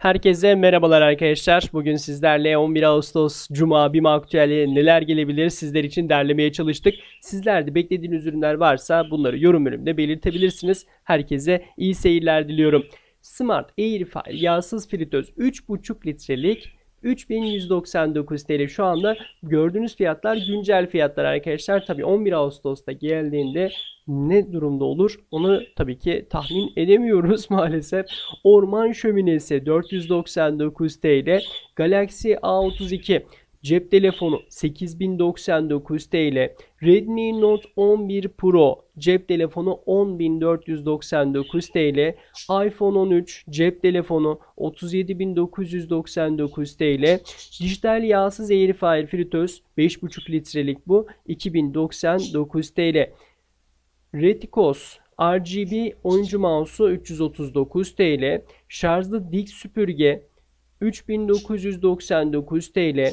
Herkese merhabalar arkadaşlar. Bugün sizlerle 11 Ağustos Cuma BİM Aktüel'e neler gelebilir sizler için derlemeye çalıştık. Sizler de beklediğiniz ürünler varsa bunları yorum bölümünde belirtebilirsiniz. Herkese iyi seyirler diliyorum. Smart Airfryer yağsız fritöz 3,5 litrelik 3199 TL şu anda gördüğünüz fiyatlar güncel fiyatlar arkadaşlar. Tabi 11 Ağustos'ta geldiğinde ne durumda olur onu tabii ki tahmin edemiyoruz maalesef. Orman şöminesi 499 TL, Galaxy A32 cep telefonu 8099 TL, Redmi Note 11 Pro cep telefonu 10499 TL, iPhone 13 cep telefonu 37999 TL, dijital yağsız air fryer fritöz 5,5 litrelik bu 2099 TL. Reticos RGB oyuncu mouse'u 339 TL, şarjlı dik süpürge 3999 TL,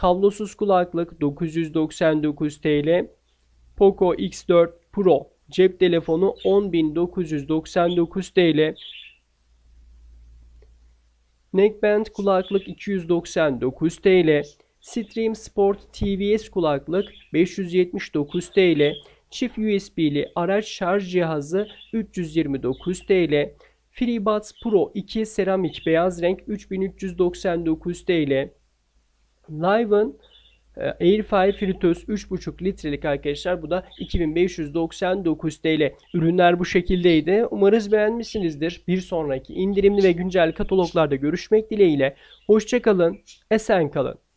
kablosuz kulaklık 999 TL, Poco X4 Pro cep telefonu 10999 TL, Neckband kulaklık 299 TL, Stream Sport TVS kulaklık 579 TL, Çift USB'li araç şarj cihazı 329 TL. FreeBuds Pro 2 seramik beyaz renk 3399 TL. Live'ın Air Fryer fritöz 3,5 litrelik arkadaşlar bu da 2599 TL. Ürünler bu şekildeydi. Umarız beğenmişsinizdir. Bir sonraki indirimli ve güncel kataloglarda görüşmek dileğiyle. Hoşçakalın, esen kalın.